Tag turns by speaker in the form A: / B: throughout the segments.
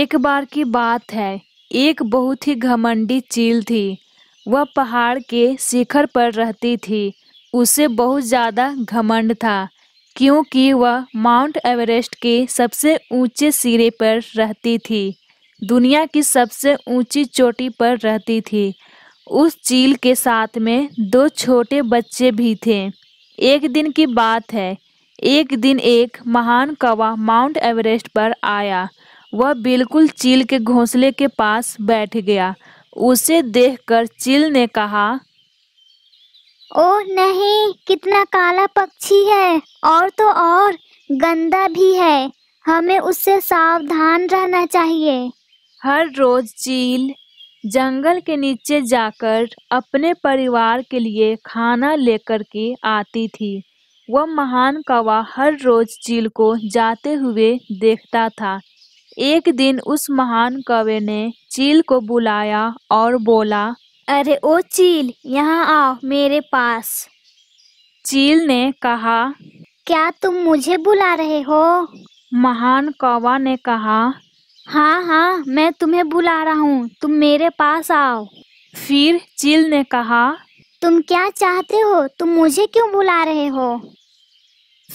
A: एक बार की बात है एक बहुत ही घमंडी चील थी वह पहाड़ के शिखर पर रहती थी उसे बहुत ज़्यादा घमंड था क्योंकि वह माउंट एवरेस्ट के सबसे ऊंचे सिरे पर रहती थी दुनिया की सबसे ऊंची चोटी पर रहती थी उस चील के साथ में दो छोटे बच्चे भी थे एक दिन की बात है एक दिन एक महान कवा माउंट एवरेस्ट पर आया वह बिल्कुल चील के घोंसले के पास बैठ गया उसे देखकर चील ने कहा ओ नहीं कितना काला पक्षी है और तो और गंदा भी है हमें उससे सावधान रहना चाहिए हर रोज चील जंगल के नीचे जाकर अपने परिवार के लिए खाना लेकर के आती थी वह महान कौवा हर रोज चील को जाते हुए देखता था एक दिन उस महान कवि ने चील को बुलाया और बोला अरे ओ चील यहाँ आओ मेरे पास चील ने कहा क्या तुम मुझे बुला रहे हो महान कौवा ने कहा हाँ हाँ मैं तुम्हें बुला रहा हूँ तुम मेरे पास आओ फिर चील ने कहा तुम क्या चाहते हो तुम मुझे क्यों बुला रहे हो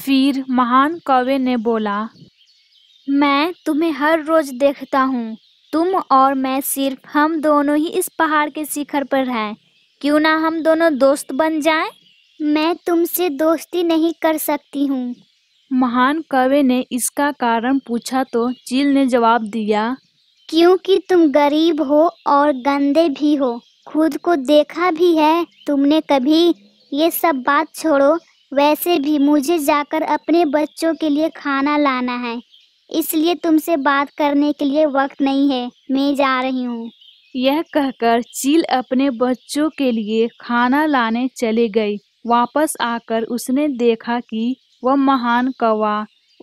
A: फिर महान कौवे ने बोला मैं तुम्हें हर रोज देखता हूँ तुम और मैं सिर्फ हम दोनों ही इस पहाड़ के शिखर पर हैं क्यों ना हम दोनों दोस्त बन जाएं? मैं तुमसे दोस्ती नहीं कर सकती हूँ महान कवि ने इसका कारण पूछा तो चील ने जवाब दिया क्योंकि तुम गरीब हो और गंदे भी हो खुद को देखा भी है तुमने कभी ये सब बात छोड़ो वैसे भी मुझे जाकर अपने बच्चों के लिए खाना लाना है इसलिए तुमसे बात करने के लिए वक्त नहीं है मैं जा रही हूँ यह कहकर चील अपने बच्चों के लिए खाना लाने चले गई वापस आकर उसने देखा कि वह महान कौवा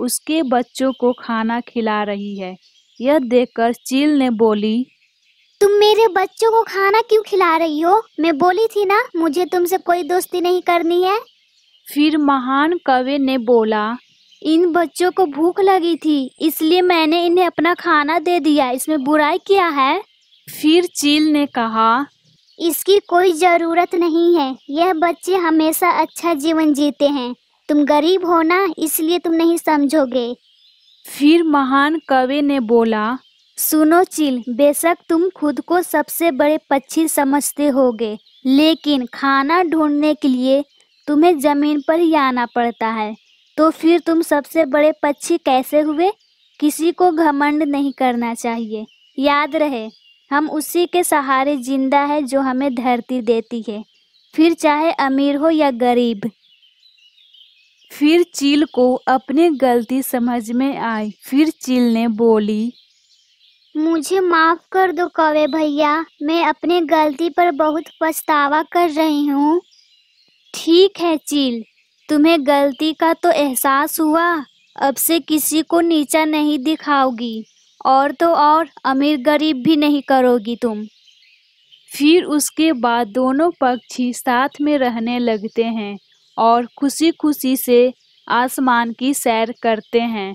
A: उसके बच्चों को खाना खिला रही है यह देखकर चील ने बोली तुम मेरे बच्चों को खाना क्यों खिला रही हो मैं बोली थी ना मुझे तुमसे कोई दोस्ती नहीं करनी है फिर महान कवे ने बोला इन बच्चों को भूख लगी थी इसलिए मैंने इन्हें अपना खाना दे दिया इसमें बुराई क्या है फिर चील ने कहा इसकी कोई ज़रूरत नहीं है यह बच्चे हमेशा अच्छा जीवन जीते हैं तुम गरीब हो ना इसलिए तुम नहीं समझोगे फिर महान कवि ने बोला सुनो चिल बेशक तुम खुद को सबसे बड़े पक्षी समझते होगे लेकिन खाना ढूंढने के लिए तुम्हें जमीन पर ही आना पड़ता है तो फिर तुम सबसे बड़े पक्षी कैसे हुए किसी को घमंड नहीं करना चाहिए याद रहे हम उसी के सहारे जिंदा है जो हमें धरती देती है फिर चाहे अमीर हो या गरीब फिर चील को अपनी गलती समझ में आई फिर चील ने बोली मुझे माफ कर दो कवे भैया मैं अपनी गलती पर बहुत पछतावा कर रही हूँ ठीक है चील तुम्हें गलती का तो एहसास हुआ अब से किसी को नीचा नहीं दिखाओगी और तो और अमीर गरीब भी नहीं करोगी तुम फिर उसके बाद दोनों पक्षी साथ में रहने लगते हैं और खुशी खुशी से आसमान की सैर करते हैं